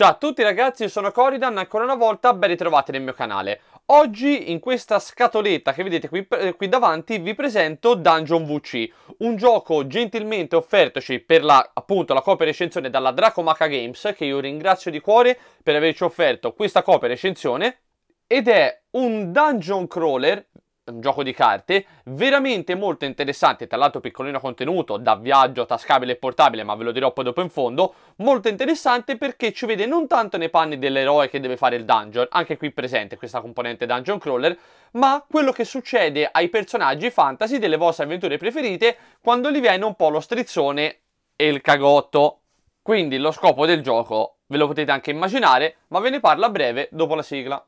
Ciao a tutti ragazzi, io sono Coridan, ancora una volta ben ritrovati nel mio canale. Oggi in questa scatoletta che vedete qui, eh, qui, davanti vi presento Dungeon VC, un gioco gentilmente offertoci per la, appunto, la copia recensione dalla Dracomaca Games, che io ringrazio di cuore per averci offerto questa copia recensione, ed è un dungeon crawler un gioco di carte veramente molto interessante, tra l'altro piccolino contenuto, da viaggio, tascabile e portabile, ma ve lo dirò poi dopo in fondo, molto interessante perché ci vede non tanto nei panni dell'eroe che deve fare il dungeon, anche qui presente questa componente dungeon crawler, ma quello che succede ai personaggi fantasy delle vostre avventure preferite quando gli viene un po' lo strizzone e il cagotto. Quindi lo scopo del gioco ve lo potete anche immaginare, ma ve ne parlo a breve dopo la sigla.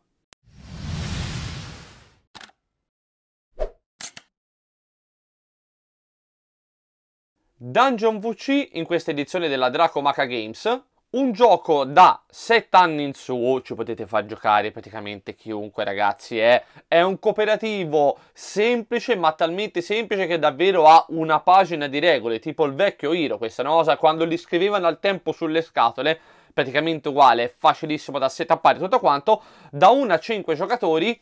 Dungeon VC in questa edizione della Draco Dracomaca Games, un gioco da 7 anni in su, oh, ci potete far giocare praticamente chiunque ragazzi, è, eh. è un cooperativo semplice ma talmente semplice che davvero ha una pagina di regole, tipo il vecchio Hiro, questa cosa quando li scrivevano al tempo sulle scatole, praticamente uguale, facilissimo da settappare tutto quanto, da 1 a 5 giocatori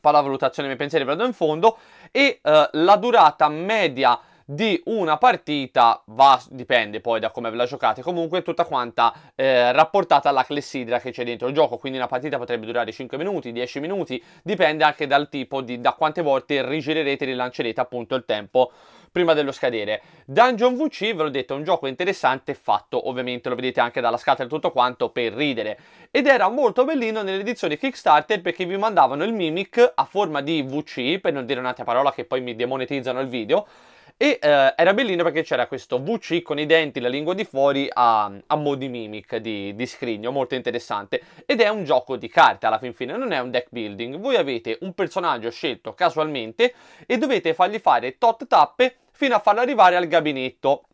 poi la valutazione dei miei pensieri vado in fondo e eh, la durata media di una partita, va, dipende poi da come ve la giocate, comunque tutta quanta eh, rapportata alla clessidra che c'è dentro il gioco, quindi una partita potrebbe durare 5 minuti, 10 minuti, dipende anche dal tipo di da quante volte rigirerete e rilancerete appunto il tempo prima dello scadere. Dungeon VC, ve l'ho detto, è un gioco interessante fatto, ovviamente lo vedete anche dalla scatola e tutto quanto, per ridere. Ed era molto bellino nell'edizione Kickstarter perché vi mandavano il Mimic a forma di VC, per non dire un'altra parola che poi mi demonetizzano il video, e eh, era bellino perché c'era questo VC con i denti, la lingua di fuori a, a mo' di mimic di, di scrigno, molto interessante. Ed è un gioco di carte alla fin fine, non è un deck building. Voi avete un personaggio scelto casualmente e dovete fargli fare tot tappe fino a farlo arrivare al gabinetto.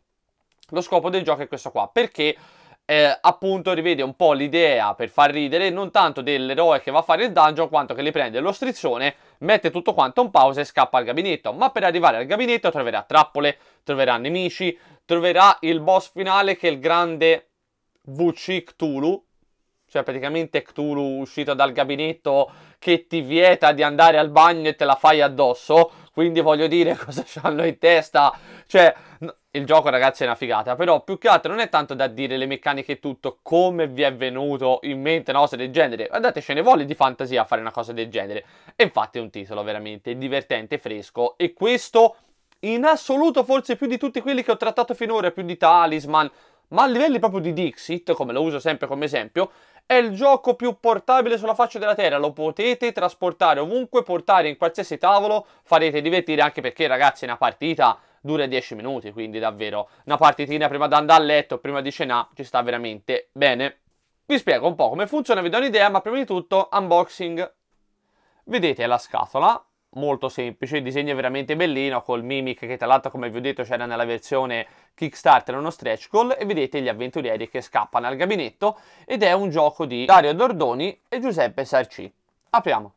Lo scopo del gioco è questo qua, perché eh, appunto rivede un po' l'idea per far ridere non tanto dell'eroe che va a fare il dungeon quanto che le prende lo strizzone, mette tutto quanto in pausa e scappa al gabinetto, ma per arrivare al gabinetto troverà trappole, troverà nemici, troverà il boss finale che è il grande VC Cthulhu, cioè, praticamente Cthulhu uscito dal gabinetto che ti vieta di andare al bagno e te la fai addosso. Quindi voglio dire cosa hanno in testa. Cioè, il gioco, ragazzi, è una figata. Però, più che altro, non è tanto da dire le meccaniche e tutto, come vi è venuto in mente una cosa del genere. Guardate, ce ne vuole di fantasia a fare una cosa del genere. E infatti è un titolo veramente divertente, fresco. E questo, in assoluto, forse più di tutti quelli che ho trattato finora, più di Talisman ma a livelli proprio di Dixit, come lo uso sempre come esempio, è il gioco più portabile sulla faccia della terra, lo potete trasportare ovunque, portare in qualsiasi tavolo, farete divertire anche perché ragazzi una partita dura 10 minuti, quindi davvero una partitina prima di andare a letto, prima di cenare, ci sta veramente bene. Vi spiego un po' come funziona, vi do un'idea, ma prima di tutto unboxing. Vedete la scatola, molto semplice, il disegno è veramente bellino col Mimic che tra l'altro come vi ho detto c'era nella versione Kickstarter uno stretch goal e vedete gli avventurieri che scappano al gabinetto ed è un gioco di Dario Dordoni e Giuseppe Sarci. Apriamo.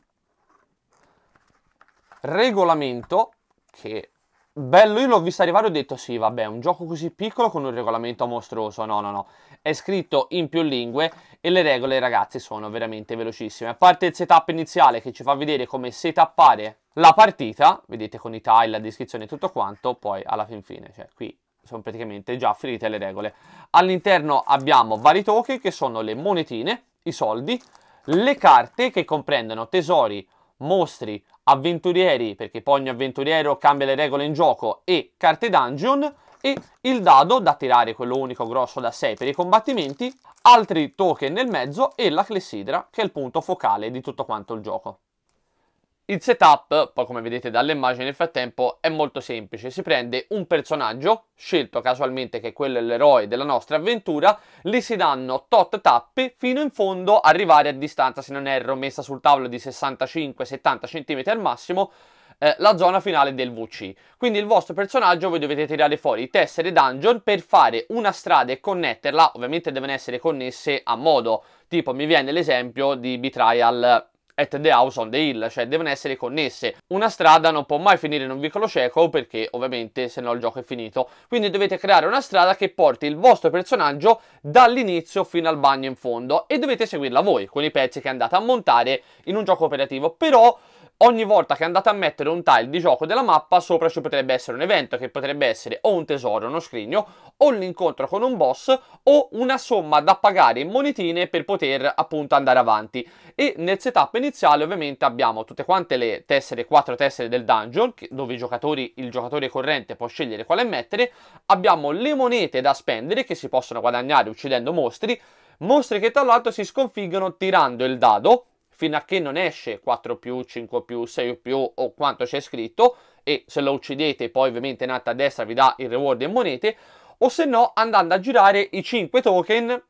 Regolamento che bello, io l'ho visto arrivare e ho detto sì, vabbè, un gioco così piccolo con un regolamento mostruoso, no, no, no, è scritto in più lingue e le regole, ragazzi, sono veramente velocissime. A parte il setup iniziale che ci fa vedere come setappare la partita, vedete con i tile, la descrizione e tutto quanto, poi alla fin fine, cioè qui sono praticamente già finite le regole. All'interno abbiamo vari token che sono le monetine, i soldi, le carte che comprendono tesori, mostri, avventurieri, perché poi ogni avventuriero cambia le regole in gioco, e carte dungeon, e il dado da tirare, quello unico grosso da 6 per i combattimenti, altri token nel mezzo e la clessidra che è il punto focale di tutto quanto il gioco. Il setup, poi come vedete dalle immagini nel frattempo, è molto semplice. Si prende un personaggio, scelto casualmente che è quello l'eroe della nostra avventura, lì si danno tot tappe fino in fondo, arrivare a distanza, se non erro, messa sul tavolo di 65-70 cm al massimo, eh, la zona finale del VC. Quindi il vostro personaggio voi dovete tirare fuori i tessere dungeon per fare una strada e connetterla, ovviamente devono essere connesse a modo, tipo mi viene l'esempio di Betrayal at The House on the Hill, cioè devono essere connesse. Una strada non può mai finire in un vicolo cieco perché ovviamente se no il gioco è finito. Quindi dovete creare una strada che porti il vostro personaggio dall'inizio fino al bagno in fondo e dovete seguirla voi con i pezzi che andate a montare in un gioco operativo. Però ogni volta che andate a mettere un tile di gioco della mappa sopra ci potrebbe essere un evento che potrebbe essere o un tesoro, uno scrigno, o l'incontro con un boss o una somma da pagare in monetine per poter appunto andare avanti. E nel setup iniziale ovviamente abbiamo tutte quante le tessere, quattro tessere del dungeon dove il giocatore corrente può scegliere quale mettere, abbiamo le monete da spendere che si possono guadagnare uccidendo mostri, mostri che tra l'altro si sconfiggono tirando il dado fino a che non esce 4 più, 5 più, 6 più o quanto c'è scritto e se lo uccidete poi ovviamente in alto a destra vi dà il reward in monete o se no andando a girare i 5 token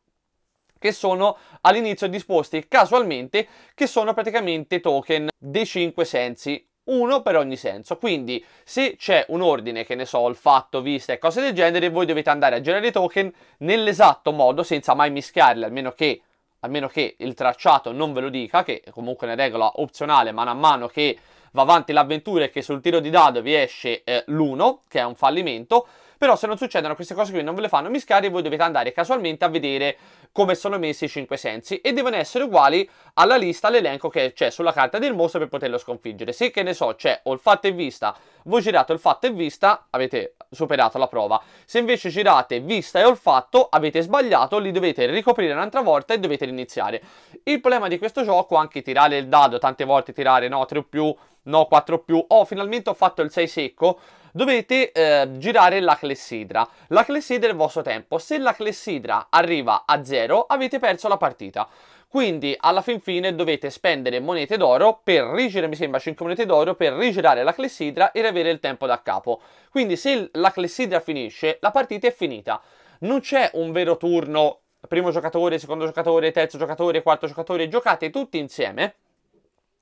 che sono all'inizio disposti casualmente che sono praticamente token dei 5 sensi uno per ogni senso. Quindi, se c'è un ordine, che ne so, il fatto vista e cose del genere, voi dovete andare a girare i token nell'esatto modo, senza mai mischiarli, almeno che a meno che il tracciato non ve lo dica, che è comunque una regola opzionale, man mano che va avanti l'avventura e che sul tiro di dado vi esce eh, l'1, che è un fallimento, però se non succedono queste cose qui non ve le fanno mischiare, voi dovete andare casualmente a vedere come sono messi i cinque sensi e devono essere uguali alla lista, all'elenco che c'è sulla carta del mostro per poterlo sconfiggere. Se che ne so, c'è o il olfatto e vista, voi girate olfatto e vista, avete superato la prova. Se invece girate vista e olfatto, avete sbagliato, li dovete ricoprire un'altra volta e dovete iniziare. Il problema di questo gioco anche tirare il dado, tante volte tirare no 3 o più, no 4 o più, oh finalmente ho fatto il 6 secco, dovete eh, girare la clessidra. La clessidra è il vostro tempo, se la clessidra arriva a 0 avete perso la partita. Quindi alla fin fine dovete spendere monete d'oro per rigirare, mi sembra 5 monete d'oro, per rigirare la clessidra e avere il tempo da capo. Quindi se la clessidra finisce, la partita è finita. Non c'è un vero turno primo giocatore, secondo giocatore, terzo giocatore, quarto giocatore, giocate tutti insieme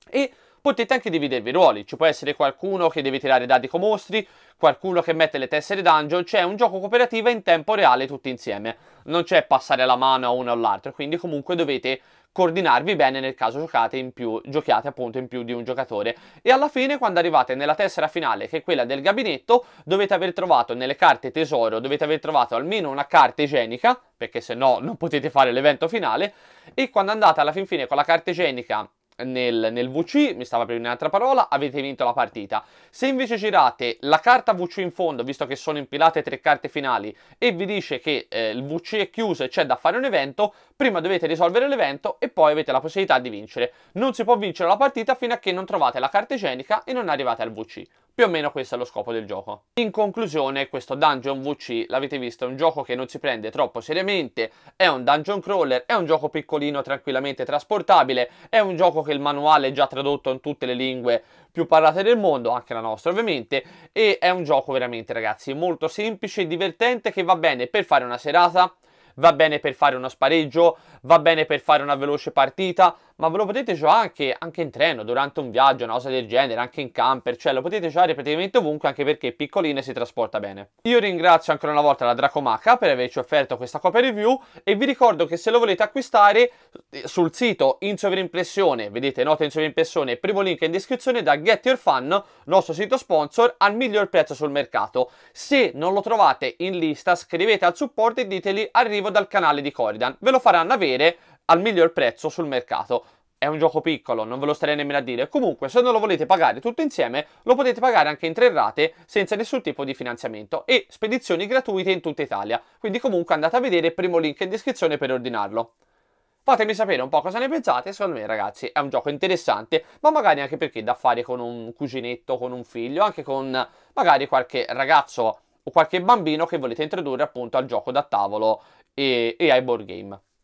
e potete anche dividervi i ruoli, ci può essere qualcuno che deve tirare dadi con mostri, qualcuno che mette le tessere dungeon, c'è un gioco cooperativo in tempo reale tutti insieme, non c'è passare la mano a uno o all'altro, quindi comunque dovete coordinarvi bene nel caso giocate in più, giochiate appunto in più di un giocatore. E alla fine, quando arrivate nella tessera finale, che è quella del gabinetto, dovete aver trovato nelle carte tesoro, dovete aver trovato almeno una carta igienica, perché se no non potete fare l'evento finale, e quando andate alla fin fine con la carta igienica nel, nel, VC, mi stava per un'altra parola, avete vinto la partita. Se invece girate la carta VC in fondo, visto che sono impilate tre carte finali, e vi dice che eh, il VC è chiuso e c'è da fare un evento, prima dovete risolvere l'evento e poi avete la possibilità di vincere. Non si può vincere la partita fino a che non trovate la carta igienica e non arrivate al VC. Più o meno questo è lo scopo del gioco. In conclusione, questo Dungeon VC, l'avete visto, è un gioco che non si prende troppo seriamente, è un dungeon crawler, è un gioco piccolino tranquillamente trasportabile, è un gioco che il manuale è già tradotto in tutte le lingue più parlate del mondo, anche la nostra ovviamente, e è un gioco veramente ragazzi molto semplice e divertente che va bene per fare una serata, va bene per fare uno spareggio, va bene per fare una veloce partita, ma ve lo potete giocare anche, anche, in treno, durante un viaggio, una cosa del genere, anche in camper, cioè lo potete giocare praticamente ovunque anche perché è piccolino e si trasporta bene. Io ringrazio ancora una volta la Dracomaca per averci offerto questa copia review e vi ricordo che se lo volete acquistare eh, sul sito in sovrimpressione, vedete nota in sovrimpressione, primo link in descrizione da Get Your Fun, nostro sito sponsor, al miglior prezzo sul mercato. Se non lo trovate in lista scrivete al supporto e diteli arrivo dal canale di Corridan, ve lo faranno avere al miglior prezzo sul mercato. È un gioco piccolo, non ve lo starei nemmeno a dire. Comunque, se non lo volete pagare tutto insieme, lo potete pagare anche in tre rate senza nessun tipo di finanziamento e spedizioni gratuite in tutta Italia. Quindi comunque andate a vedere il primo link in descrizione per ordinarlo. Fatemi sapere un po' cosa ne pensate, secondo me ragazzi è un gioco interessante, ma magari anche perché da fare con un cuginetto, con un figlio, anche con magari qualche ragazzo o qualche bambino che volete introdurre appunto al gioco da tavolo e, e ai board game.